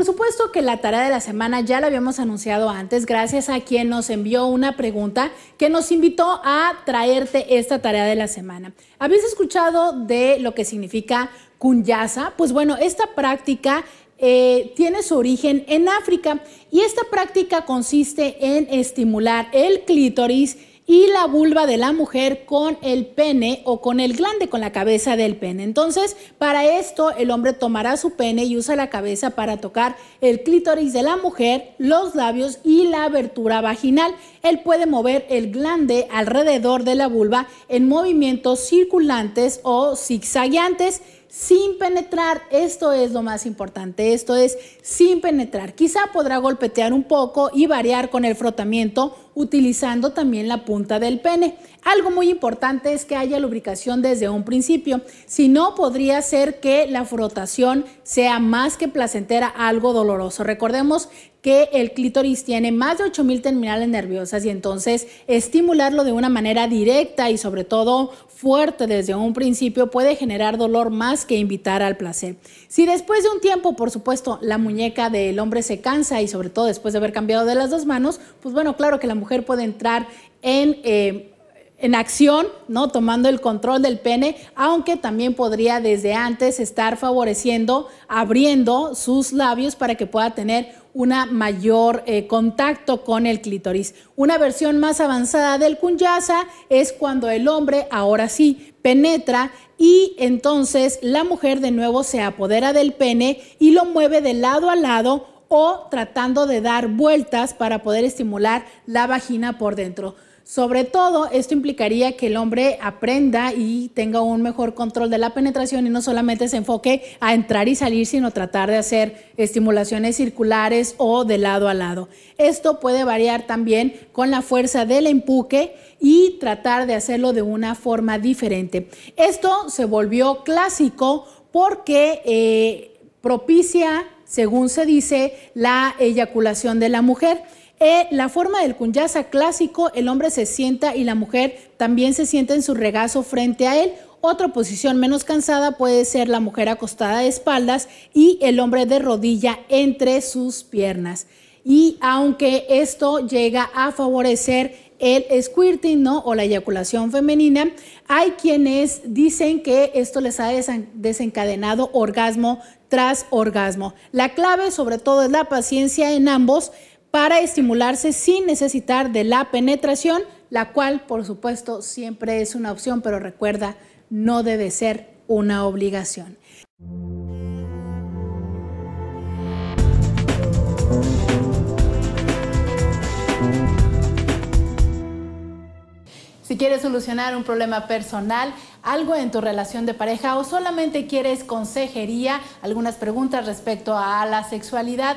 Por supuesto que la tarea de la semana ya la habíamos anunciado antes, gracias a quien nos envió una pregunta que nos invitó a traerte esta tarea de la semana. ¿Habéis escuchado de lo que significa kunyasa? Pues bueno, esta práctica eh, tiene su origen en África y esta práctica consiste en estimular el clítoris y la vulva de la mujer con el pene o con el glande, con la cabeza del pene. Entonces, para esto el hombre tomará su pene y usa la cabeza para tocar el clítoris de la mujer, los labios y la abertura vaginal. Él puede mover el glande alrededor de la vulva en movimientos circulantes o zigzagueantes sin penetrar. Esto es lo más importante, esto es sin penetrar. Quizá podrá golpetear un poco y variar con el frotamiento utilizando también la punta del pene. Algo muy importante es que haya lubricación desde un principio, si no podría ser que la frotación sea más que placentera, algo doloroso. Recordemos que el clítoris tiene más de 8000 terminales nerviosas y entonces estimularlo de una manera directa y sobre todo fuerte desde un principio puede generar dolor más que invitar al placer. Si después de un tiempo, por supuesto, la muñeca del hombre se cansa y sobre todo después de haber cambiado de las dos manos, pues bueno, claro que la mujer puede entrar en... Eh, en acción, ¿no? Tomando el control del pene, aunque también podría desde antes estar favoreciendo, abriendo sus labios para que pueda tener una mayor eh, contacto con el clítoris. Una versión más avanzada del kunyasa es cuando el hombre ahora sí penetra y entonces la mujer de nuevo se apodera del pene y lo mueve de lado a lado o tratando de dar vueltas para poder estimular la vagina por dentro. Sobre todo, esto implicaría que el hombre aprenda y tenga un mejor control de la penetración y no solamente se enfoque a entrar y salir, sino tratar de hacer estimulaciones circulares o de lado a lado. Esto puede variar también con la fuerza del empuque y tratar de hacerlo de una forma diferente. Esto se volvió clásico porque eh, propicia, según se dice, la eyaculación de la mujer. Eh, la forma del cuñaza clásico, el hombre se sienta y la mujer también se sienta en su regazo frente a él. Otra posición menos cansada puede ser la mujer acostada de espaldas y el hombre de rodilla entre sus piernas. Y aunque esto llega a favorecer el squirting, O la eyaculación femenina, hay quienes dicen que esto les ha desencadenado orgasmo tras orgasmo. La clave sobre todo es la paciencia en ambos para estimularse sin necesitar de la penetración, la cual por supuesto siempre es una opción, pero recuerda, no debe ser una obligación. Si quieres solucionar un problema personal, algo en tu relación de pareja o solamente quieres consejería, algunas preguntas respecto a la sexualidad,